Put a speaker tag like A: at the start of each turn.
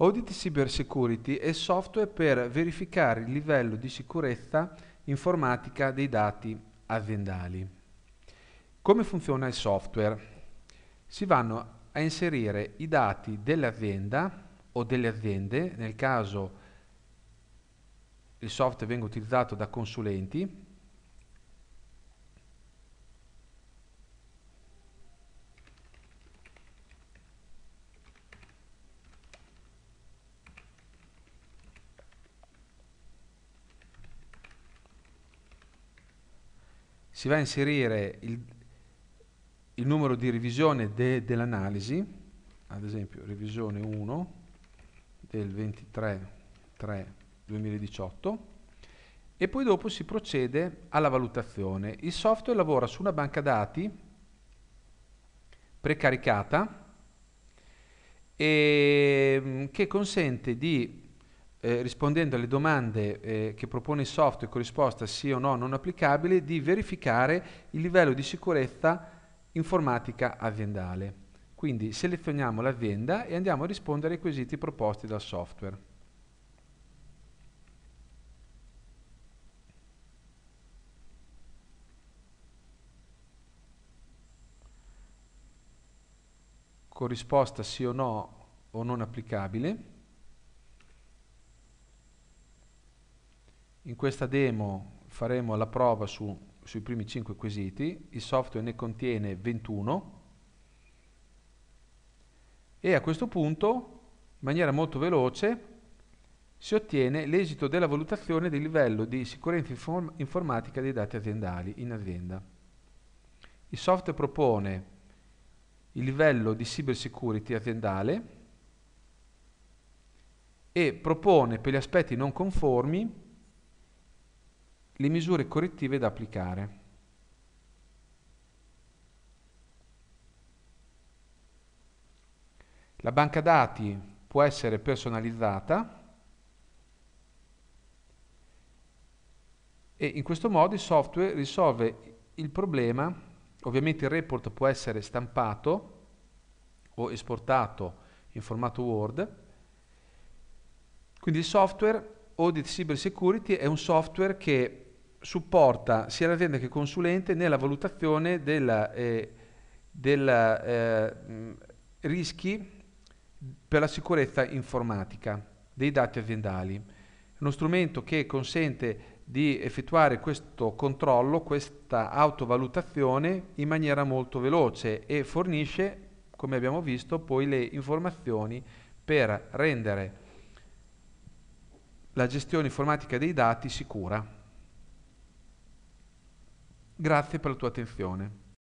A: Audit Cyber Security è software per verificare il livello di sicurezza informatica dei dati aziendali. Come funziona il software? Si vanno a inserire i dati dell'azienda o delle aziende, nel caso il software venga utilizzato da consulenti, si va a inserire il, il numero di revisione de, dell'analisi, ad esempio revisione 1 del 23 3 2018 e poi dopo si procede alla valutazione. Il software lavora su una banca dati precaricata e, mm, che consente di eh, rispondendo alle domande eh, che propone il software con risposta sì o no non applicabile, di verificare il livello di sicurezza informatica aziendale. Quindi selezioniamo l'azienda e andiamo a rispondere ai quesiti proposti dal software. Con risposta sì o no o non applicabile, In questa demo faremo la prova su, sui primi 5 quesiti, il software ne contiene 21 e a questo punto, in maniera molto veloce, si ottiene l'esito della valutazione del livello di sicurezza inform informatica dei dati aziendali in azienda. Il software propone il livello di cyber security aziendale e propone per gli aspetti non conformi le misure correttive da applicare. La banca dati può essere personalizzata e in questo modo il software risolve il problema, ovviamente il report può essere stampato o esportato in formato Word, quindi il software Audit Cyber Security è un software che supporta sia l'azienda che il consulente nella valutazione dei eh, eh, rischi per la sicurezza informatica dei dati aziendali. Uno strumento che consente di effettuare questo controllo, questa autovalutazione in maniera molto veloce e fornisce, come abbiamo visto, poi le informazioni per rendere la gestione informatica dei dati sicura. Grazie per la tua attenzione.